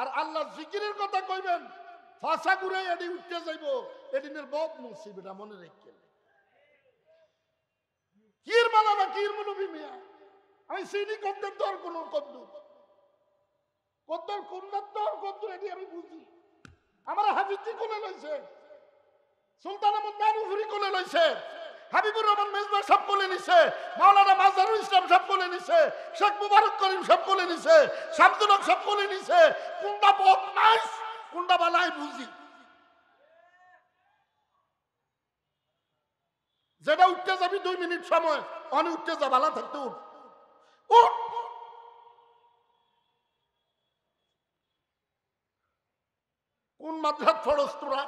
আর আল্লাহ জিকিরের কথা কইবেন ফাঁসা ঘুরে এটি উঠতে যাইব এদিনের বদ মুসিব এটা মনে রেখে কির মালা না কির মনবি মিয়া আমি চিনি কদ্দের তোর কোন কদ্দুর কদ্দর কোনদার কদ্দুর এটি আমি বুঝি আমার হাফিজি কোনে লইছে সুলতান আহমদ কোনে লইছে হাবিবুর রহমান মেজবা সব বলে নিছে মাওলানা মাজহারুল ইসলাম সব বলে নিছে শেখ মুবারক করিম সব বলে নিছে শামসুল হক সব বলে নিছে কোনটা পথ নাই কোনটা বালাই বুঝি যেটা উঠতে যাবি দুই মিনিট সময় অনেক উঠতে যাবালা থাকতে উঠ কোন মাদ্রাত ফরস তোরা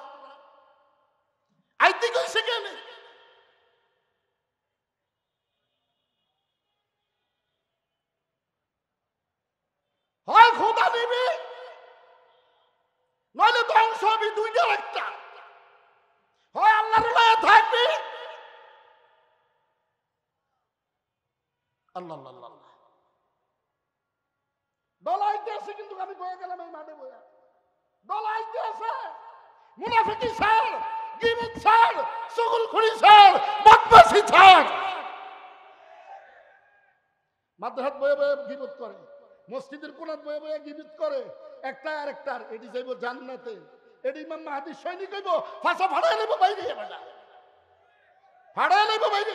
আল্লাহ আল্লাহ দলাইতে আছে কিন্তু আমি বয়ে গেলাম এই মাঠে বয়া দলাইতে আছে মুনাফিকি স্যার গিবত স্যার সুগুলখুরি স্যার বদমাসি স্যার মাদ্রাসাত বয়ে বয়ে গিবত করে মসজিদের কোনাত বয়ে বয়ে গিবত করে একটা আর একটার এটি যাইব জান্নাতে এটি ইমাম মাহাদির সৈনিক হইব ফাঁসা ফাড়াই নেব বাইরে ফাড়াই নেব বাইরে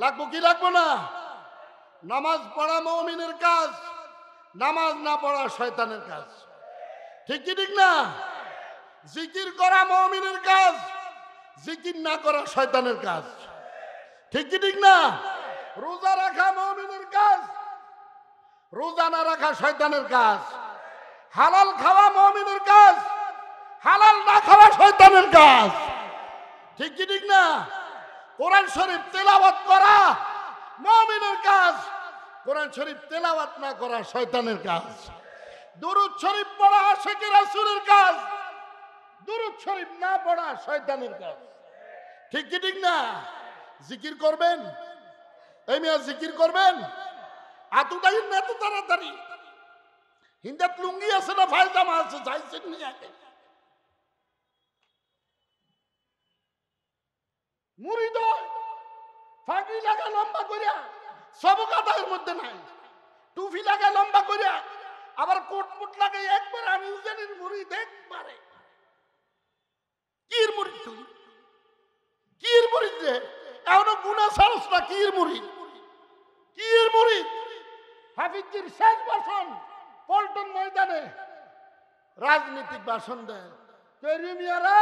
লাগবো কি লাগবো না নামাজ পড়া মৌমিনের কাজ নামাজ না পড়া শয়তানের কাজ ঠিক কি ঠিক না জিকির করা মৌমিনের কাজ জিকির না করা শয়তানের কাজ ঠিক কি ঠিক না রোজা রাখা মৌমিনের কাজ রোজা না রাখা শয়তানের কাজ হালাল খাওয়া মৌমিনের কাজ হালাল না খাওয়া শয়তানের কাজ ঠিক কি ঠিক না কোরআন শরীফ তেলাওয়াত করা মমিনের কাজ কোরআন শরীফ তেলাওয়াত না করা শয়তানের কাজ দুরুদ শরীফ পড়া আশেকি রাসূলের কাজ দুরুদ শরীফ না পড়া শয়তানের কাজ ঠিক কি ঠিক না জিকির করবেন এই মিয়া জিকির করবেন আতুটা হিন্দা এত তাড়াতাড়ি হিন্দাত লুঙ্গি আছে না ফায়জামা আছে যাইছেন নিয়ে মুড়ি তো ফাঁকি লাগা লম্বা করিয়া সব কাতার মধ্যে নাই টুফি লাগা লম্বা করিয়া আবার কোট মুট লাগে একবার আমি উজানির মুড়ি দেখ পারে কির মুড়ি তুই কির মুড়ি যে এখনো গুণা সারস না কির মুড়ি কির মুড়ি হাফিজির শেষ বাসন পল্টন ময়দানে রাজনৈতিক ভাষণ দেয় কেরিমিয়ারা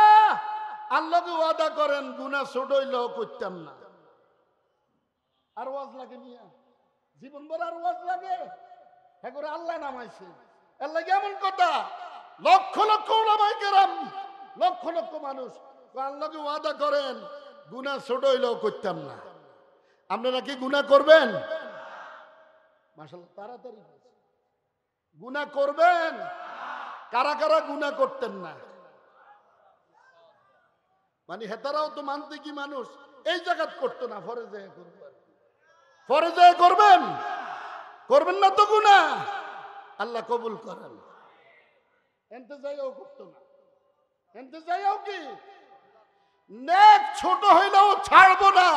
আল্লাহ ওয়াদা করেন গুনা ছোট হইলেও করতাম না আর ওয়াজ লাগে মিয়া জীবন ভর আর ওয়াজ লাগে হ্যাঁ করে আল্লাহ নামাইছে আল্লাহ কেমন কথা লক্ষ লক্ষ নামাই কেরাম লক্ষ লক্ষ মানুষ আল্লাহকে ওয়াদা করেন গুনা ছোট হইলেও করতাম না আপনারা কি গুনা করবেন মাসাল্লাহ তাড়াতাড়ি গুনা করবেন কারা কারা গুনা করতেন না মানে হেতারাও তো মানতে কি মানুষ এই জায়গাত করতো না ফরে যায় করবেন ফরে যায় করবেন করবেন না তো গুণা আল্লাহ কবুল করেন এনতে যাইও করতো না এনতে যাইও কি নেক ছোট হইলেও ছাড়বো না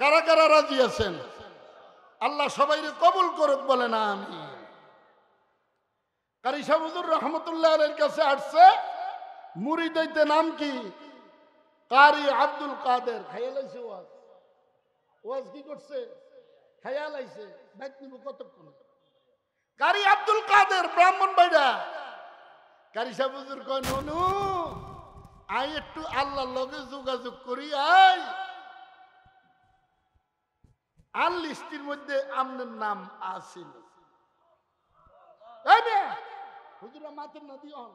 কারা কারা রাজি আছেন আল্লাহ সবাই কবুল করুক বলে না আমি কারি সাহুদুর রহমতুল্লাহ কাছে আসছে মুড়ি দইতে নাম কি কারি আব্দুল কাদের খাইয়া লাইছে ওয়াজ ওয়াজ কি করছে খাইয়া লাইছে বাইক নিব কতক্ষণ কারি আব্দুল কাদের ব্রাহ্মণ বাইরা কারি সাহেব হুজুর কয় ননু আই একটু আল্লাহর লগে যোগাযোগ করি আই আর লিস্টির মধ্যে আমনের নাম আসিল হুজুরা মাথের নদী হন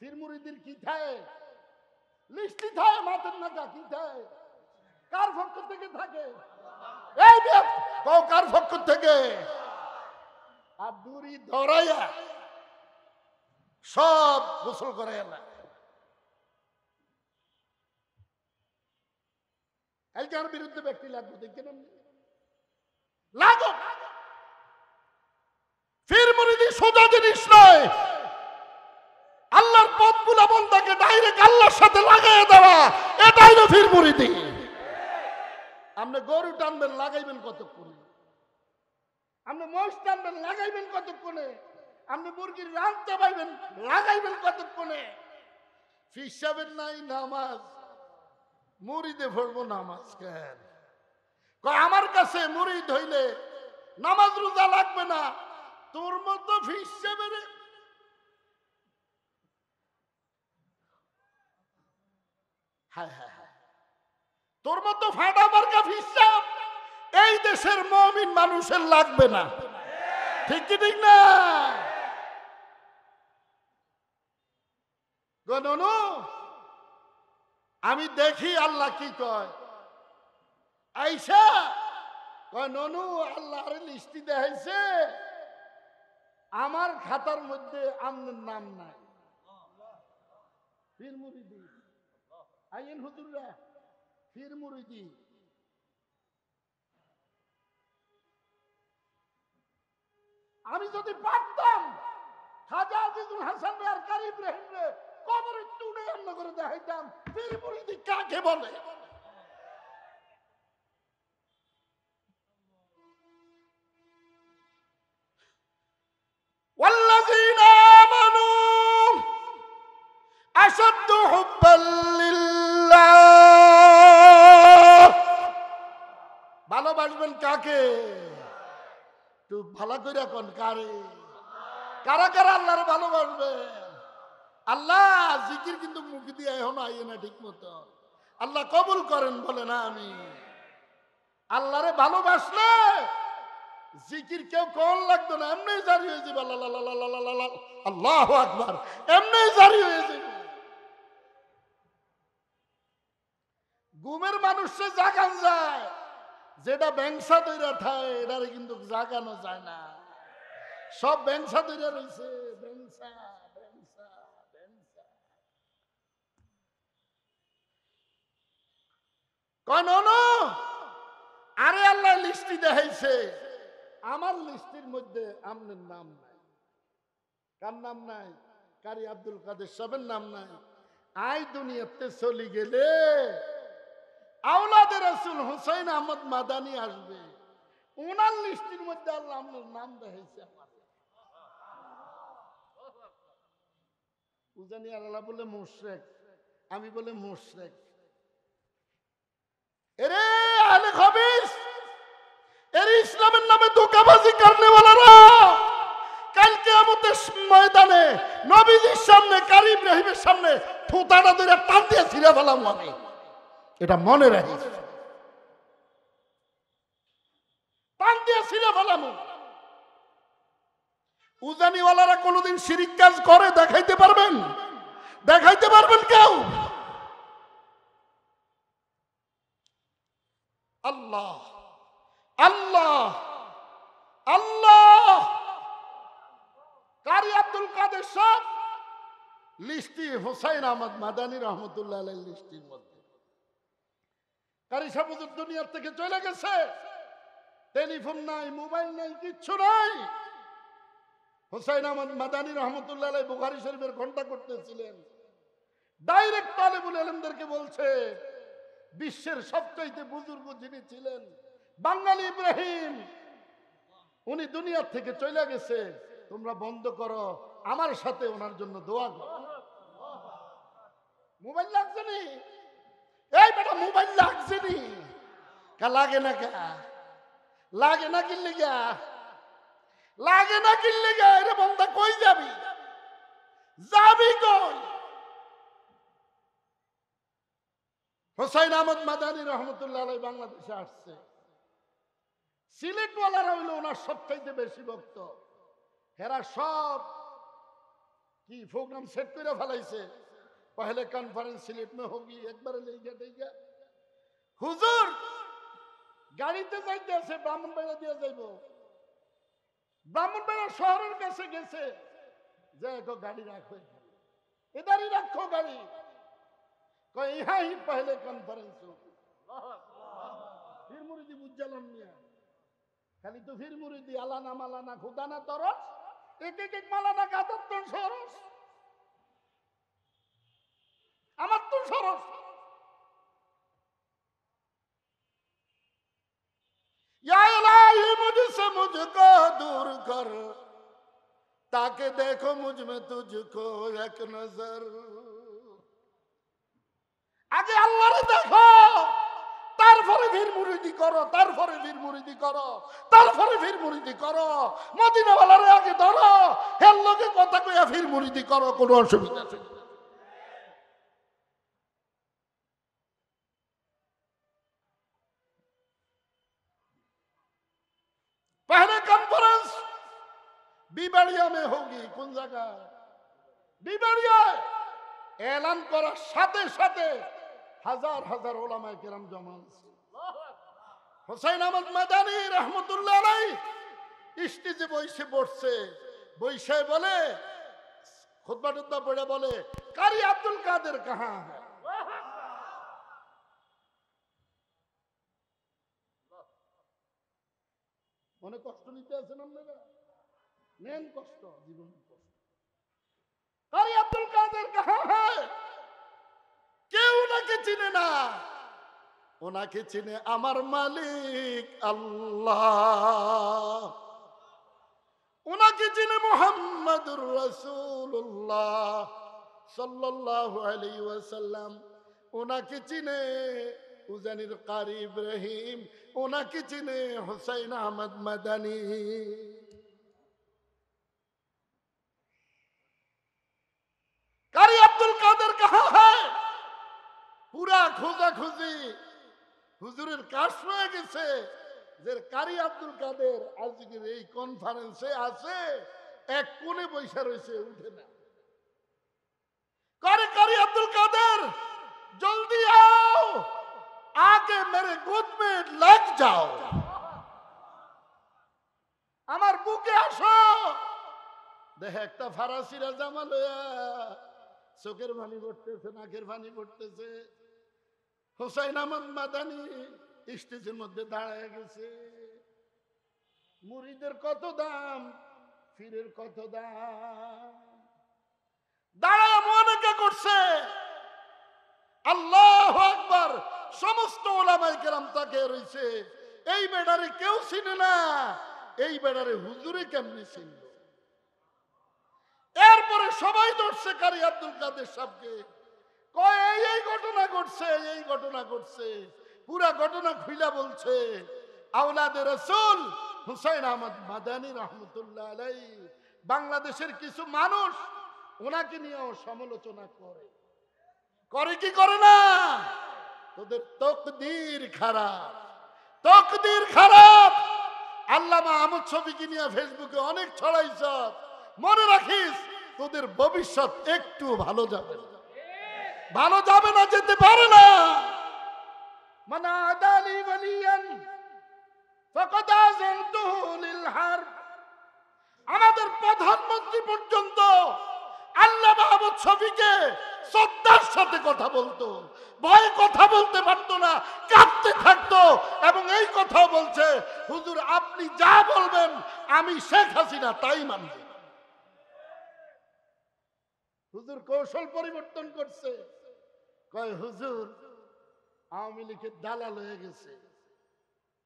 ফির কি থাকে লিস্টি থাকে মাতের না কি থাকে কার পক্ষ থেকে থাকে এই কও কার পক্ষ থেকে আর দূরি ধরাইয়া সব গোসল করে না এলকার বিরুদ্ধে ব্যক্তি লাগবে দেখছেন আপনি লাগো ফির মুরিদি সোজা জিনিস নয় বান্দাকে ডাইরেক্ট আল্লাহর সাথে দেওয়া এটাই নফির মুরিদি আপনি গরু টানবেন লাগাইবেন কতক্ষণে আপনি টানবেন লাগাইবেন কতক্ষণে আপনি মুরগির লাগাইবেন কতক্ষণে ফিসাবেন নাই নামাজ মুড়িতে ভরবো নামাজ কেন আমার কাছে মুড়ি ধইলে নামাজ রোজা লাগবে না তোর মতো ফিসাবেন তোর মতো ফাটাবার হিসাব এই দেশের মমিন মানুষের লাগবে না ঠিক কি ঠিক না আমি দেখি আল্লাহ কি কয় আইসা ননু দেখাইছে আমার খাতার মধ্যে আমার নাম নাই আইন হুজুররা ফির মুরিদি আমি যদি পারতাম খাজা আজিজুল হাসান রে আর কারি ইব্রাহিম রে কবরে তুলে অন্য করে দেখাইতাম পীর মুরিদি কাকে বলে কারে কারা কারা আল্লাহর ভালোবাসবে আল্লাহ জিকির কিন্তু মুখ দিয়ে এখন আইয়ে না ঠিক মতো আল্লাহ কবুল করেন বলে না আমি আল্লাহরে ভালোবাসলে জিকির কেউ কোন লাগতো না এমনি জারি হয়ে যাবে আল্লাহ আল্লাহ আকবার এমনি জারি হয়ে যাবে ঘুমের মানুষে জাগান যায় যেটা ব্যাংসা তৈরা থাকে এটারে কিন্তু জাগানো যায় না সব ব্যাংসা তৈরা রয়েছে আরে আল্লাহ লিস্টি দেখাইছে আমার লিস্টির মধ্যে আমনের নাম নাই কার নাম নাই কারি আব্দুল কাদের সবের নাম নাই আই দুনিয়াতে চলি গেলে আওলাদের রসুল হুসাইন আহমদ মাদানি আসবে ওনার লিস্টির মধ্যে আল্লাহ আপনার নাম দেখেছে আমার উজানি আল্লাহ বলে মুশরেক আমি বলে মুশরেক এরে আলে খবিস এর ইসলামের নামে ধোকাবাজি কারণেওয়ালারা কালকে আমাদের ময়দানে নবীজির সামনে কারি ইব্রাহিমের সামনে থুতাটা ধরে টান দিয়ে ছিঁড়ে ফেলাম আমি এটা মনে রাখিস উজানিওয়ালারা কোনোদিন সিরিক কাজ করে দেখাইতে পারবেন দেখাইতে পারবেন কেউ আল্লাহ আল্লাহ আল্লাহ কারি আব্দুল কাদের সব লিস্টি হোসাইন আহমদ মাদানী রহমতুল্লাহ লিস্টির মধ্যে কারি দুনিয়ার থেকে চলে গেছে টেলিফোন নাই মোবাইল নাই কিচ্ছু নাই হোসাইন আহমদ মাদানী রহমতুল্লাহ বুখারি শরীফের ঘন্টা করতেছিলেন ডাইরেক্ট তালেবুল আলমদেরকে বলছে বিশ্বের সবচাইতে বুজুর্গ যিনি ছিলেন বাঙালি ইব্রাহিম উনি দুনিয়ার থেকে চলে গেছে তোমরা বন্ধ করো আমার সাথে ওনার জন্য দোয়া করো মোবাইল লাগছে না এই বেটা মোবাইল লাগছে নি কা লাগে না কে লাগে না কিনলে গা লাগে না কিনলে গা এরে বন্ধা কই যাবি যাবি কই হোসাইন আহমদ মাদানী রহমতুল্লাহ আলাই বাংলাদেশে আসছে সিলেটওয়ালারা হইল ওনার সবচাইতে বেশি ভক্ত হেরা সব কি প্রোগ্রাম সেট করে ফেলাইছে पहले কনফারেন্স সিলেট মে होगी एक बार ले गया ठीक হুজুর গাড়িতে যাইতে আছে বাড়া দিয়ে যাইব বাড়া শহরের কাছে গেছে যে এক গাড়ি রাখো এদারি রাখো গাড়ি ইহাই পহলে কনফারেন্স ফির মুরিদি বুঝালাম মিয়া খালি তো ফির মুরিদি আলানা মালানা খুদানা তরস এক এক মালানা গাতাত্তর সরস আমার তো সরস মুঝসে মুঝকো দূর কর তাকে দেখো মুঝমে তুঝকো এক নজর আগে আল্লাহরে দেখো তারপরে ভিড় মুরিদি করো তারপরে ভিড় মুরিদি করো তারপরে ভিড় মুরিদি করো মদিনাওয়ালারে আগে ধরো হেল লোকে কথা কইয়া ভিড় মুরিদি করো কোনো অসুবিধা নেই মে হোগি কোন জায়গায় বিবাড়িয়ায় এলান করার সাথে সাথে হাজার হাজার ওলামায় কেরাম জমা হোসাইন আহমদ মাদানী রহমতুল্লাহ আলাই স্টেজে বসে পড়ছে বলে পড়ে বলে কারি আব্দুল কাদের কাহা মনে কষ্ট নিতে আছেন আপনারা নেন কষ্ট জীবন কষ্ট আরে আব্দুল কাদের হ্যাঁ, হ্যাঁ। কেউ নাকি চিনে না ওনাকে চিনে আমার মালিক আল্লাহ ওনাকে চিনে মোহাম্মদুর রসুল্লাহ সাল্লাহ আলী ওয়াসাল্লাম ওনাকে চিনে উজানির কারি ইব্রাহিম ওনাকে চিনে হোসাইন আহমদ মাদানী খোঁজা খুঁজি হুজুরের কাশ হয়ে গেছে যে কারি আব্দুল কাদের আজকের এই কনফারেন্সে আছে এক কোণে বৈশা রয়েছে উঠে না কারি কারি আব্দুল কাদের জলদি আও আগে মেরে গোদ মে লাগ যাও আমার বুকে আসো দেখে একটা ফারাসি রাজা মালয়া চোখের পানি পড়তেছে নাকের পানি পড়তেছে হোসাইন আহমদ মাদানি স্টেজের মধ্যে দাঁড়ায় গেছে মুড়িদের কত দাম ফিরের কত দাম দাঁড়ায় মনেকে করছে আল্লাহ একবার সমস্ত ওলামাই কেরাম তাকে রয়েছে এই বেড়ারে কেউ চিনে না এই বেড়ারে হুজুরে কেমনি চিনল এরপরে সবাই ধরছে কারি আব্দুল কাদের সাহেবকে কয় এই এই ঘটনা ঘটছে এই ঘটনা ঘটছে পুরা ঘটনা খুইলা বলছে আওলাদে রসুল হুসাইন আহমদ মাদানি রহমতুল্লাহ আলাই বাংলাদেশের কিছু মানুষ ওনাকে নিয়েও সমালোচনা করে করে কি করে না তোদের তকদির খারাপ তকদির খারাপ আল্লামা আমদ ছবিকে নিয়ে ফেসবুকে অনেক ছড়াইছ মনে রাখিস তোদের ভবিষ্যৎ একটু ভালো যাবে না ভালো যাবে না যেতে পারে না মানে আদালি বলিয়ান আমাদের প্রধানমন্ত্রী পর্যন্ত আল্লাহ মাহমুদ শফিকে শ্রদ্ধার সাথে কথা বলতো ভয় কথা বলতে পারতো না কাঁদতে থাকতো এবং এই কথা বলছে হুজুর আপনি যা বলবেন আমি শেখ হাসিনা তাই মানব হুজুর কৌশল পরিবর্তন করছে কয় হুজুর আওয়ামী লীগের দালাল হয়ে গেছে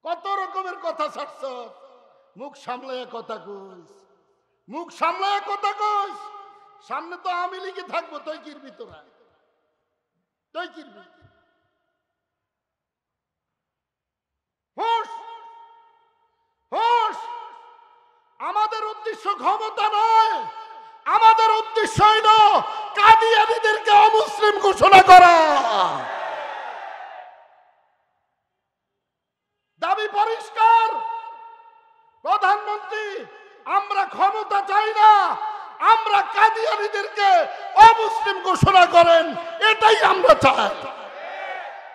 কত রকমের কথা ছাড়ছ মুখ সামলায় কথা কইস মুখ সামলায় কথা কইস সামনে তো আওয়ামী লীগে থাকবো তুই কিরবি তোরা তুই কিরবি আমাদের উদ্দেশ্য ক্ষমতা না মুসলিম ঘোষণা করা দাবি পরিষ্কার প্রধানমন্ত্রী আমরা ক্ষমতা চাই না আমরা কাদিয়ানিদেরকে অমুসলিম ঘোষণা করেন এটাই আমরা চাই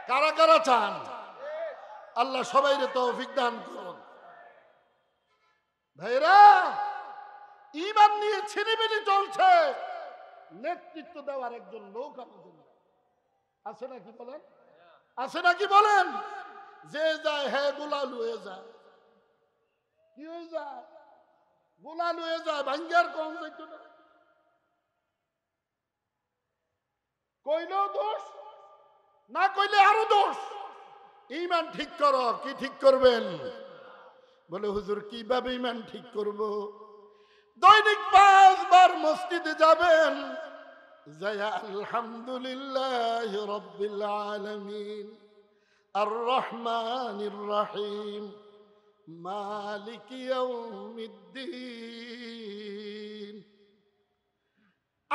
কারা কারা চান আল্লাহ সবাই তো অভিজ্ঞান করুন ভাইরা ইমান নিয়ে ছিনিমিনি চলছে নেতৃত্ব দেওয়ার একজন লোক আমাদের আছে নাকি বলেন আছে নাকি বলেন যে যায় হে হ্যাঁ, গোলাল হয়ে যায় কি হয়ে যায় গোলাল হয়ে যায় ভাঙ্গার কম যাইত না কইলেও দোষ না কইলে আরো দোষ ইমান ঠিক করো কি ঠিক করবেন বলে হুজুর কিভাবে ইমান ঠিক করবো দৈনিক পাঁচবার মসজিদে যাবেন আলমিন আর রহমান রহিম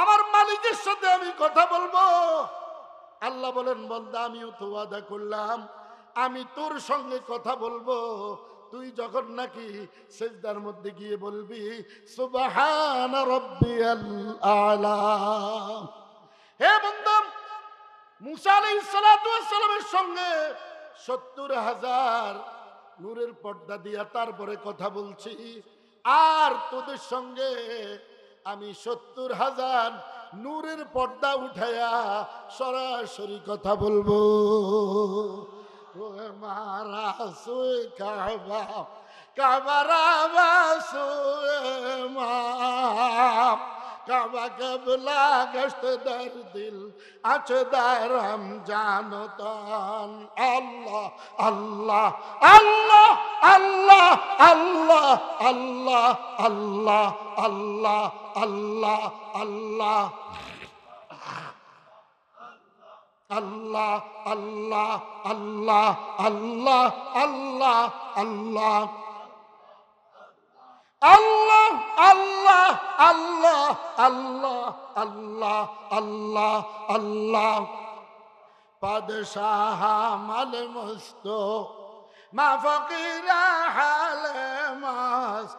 আমার মালিকের সাথে আমি কথা বলবো আল্লাহ বলেন বন্ধ আমিও তো ওয়াদা করলাম আমি তোর সঙ্গে কথা বলবো তুই যখন নাকি সেজদার মধ্যে গিয়ে বলবি সুবাহান রব্বিয়াল আলা হে বন্ধু মুসা আলাইহিস সালাতু সালামের সঙ্গে সত্তর হাজার নূরের পর্দা দিয়া তারপরে কথা বলছি আর তোদের সঙ্গে আমি সত্তর হাজার নূরের পর্দা উঠাইয়া সরাসরি কথা বলবো মারা সুই কাবা কাবারাবা সুই মা কাবা কবলা গস্ত দর দিল আছে দারম জানতন আল্লাহ আল্লাহ আল্লাহ আল্লাহ আল্লাহ আল্লাহ আল্লাহ আল্লাহ আল্লাহ আল্লাহ الله الله الله الله الله الله الله الله الله الله الله الله الله بادشاه مال مستو ما فقير حال ماست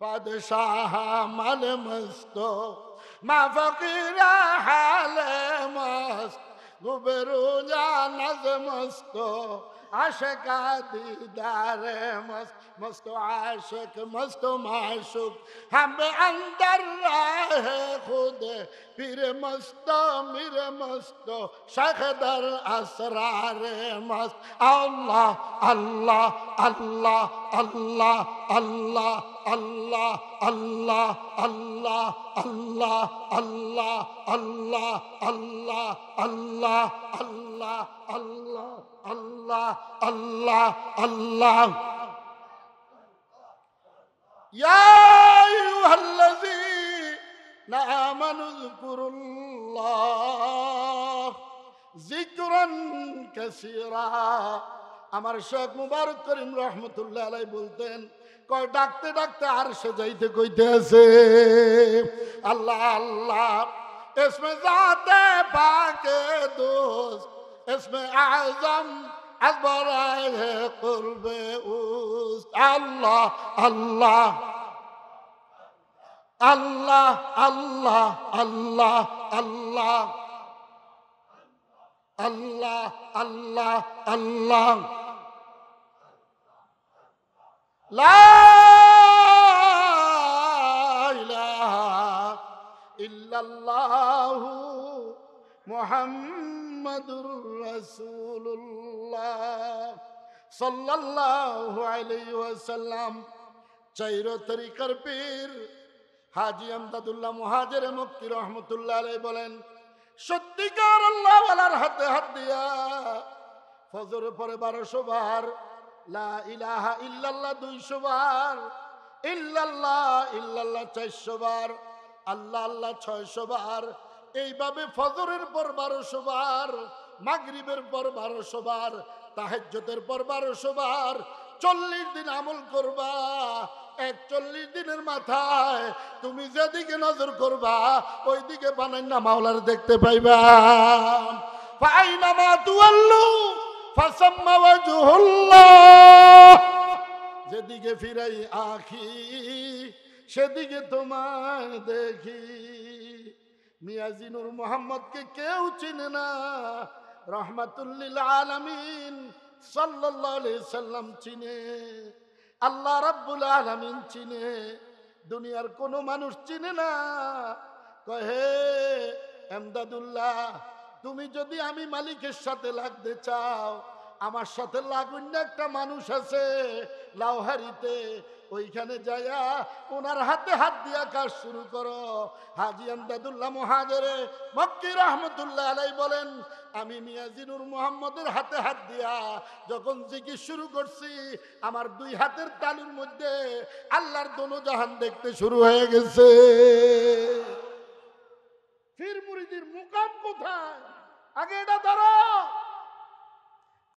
پادشاه مال مستو ما فقیر حال ماست گوبرو جا نز مستو عاشق دیدار مست مست عاشق مست و معشوق هم به اندر راه خود پیر مست و میر مست و در اسرار مست الله الله الله আল্লাহ আল্লাহ আল্লাহ আল্লাহ আল্লাহ আল্লাহ আল্লাহ আল্লাহ আল্লাহ আল্লাহ আল্লাহ আল্লাহ আল্লাহ আল্লাহ আল্লাহ يا أيها الذين আমার শেখ মুবারক করিম রহমতুল্লাহ আলাই বলতেন কয় ডাকতে ডাকতে আর সে যাইতে কইতে আছে আল্লাহ আল্লাহ এসমে যাতে পাকে দোষ এসমে আজম আকবর করবে আল্লাহ আল্লাহ আল্লাহ আল্লাহ আল্লাহ আল্লাহ আল্লাহ আল্লাহ আল্লাহ ইল্লাল্লাহু মুহাম্মাদুর রাসূলুল্লাহ সাল্লাল্লাহু আলাইহি ওয়াসাল্লাম চাইর তরিকার পীর হাজি আমদাদুল্লাহ মুহাজির মুক্তি রহমতুল্লাহ আলাইহি বলেন সত্যিকার আল্লাহ ওয়ালার হাতে হাত দিয়া ফজর পরে বারোশো বার লা ইলাহা ইল্লাল্লাহ এইভাবে ফজরের পর বারোশো বার মাগরিবের পর বারোশো বার তাহেজ্যতের পর বারোশো বার চল্লিশ দিন আমল করবা একচল্লিশ দিনের মাথায় তুমি যেদিকে নজর করবা ওইদিকে বানাই না মাওলার দেখতে পাইবা পাই না মা তুয়াল্লু যেদিকে ফিরাই আখি সেদিকে তোমার দেখি মিয়াজিনুর মোহাম্মদকে কেউ চিনে না রহমাতুল্লিল আলমিন সাল্লাম চিনে আল্লাহ রব্বুল আলমিন চিনে দুনিয়ার কোনো মানুষ চিনে না কহে এমদাদুল্লাহ তুমি যদি আমি মালিকের সাথে লাগতে চাও আমার সাথে লাগুন একটা মানুষ আছে লাউহারিতে ওইখানে যাইয়া ওনার হাতে হাত দিয়া কাজ শুরু করো হাজি আন্দাদুল্লাহ মহাজরে মক্কির রহমতুল্লাহ আলাই বলেন আমি মিয়াজিনুর মোহাম্মদের হাতে হাত দিয়া যখন জিকির শুরু করছি আমার দুই হাতের তালুর মধ্যে আল্লাহর দোনো জাহান দেখতে শুরু হয়ে গেছে পীর মুরিদির মুকাম কোথায় আগে এটা ধরো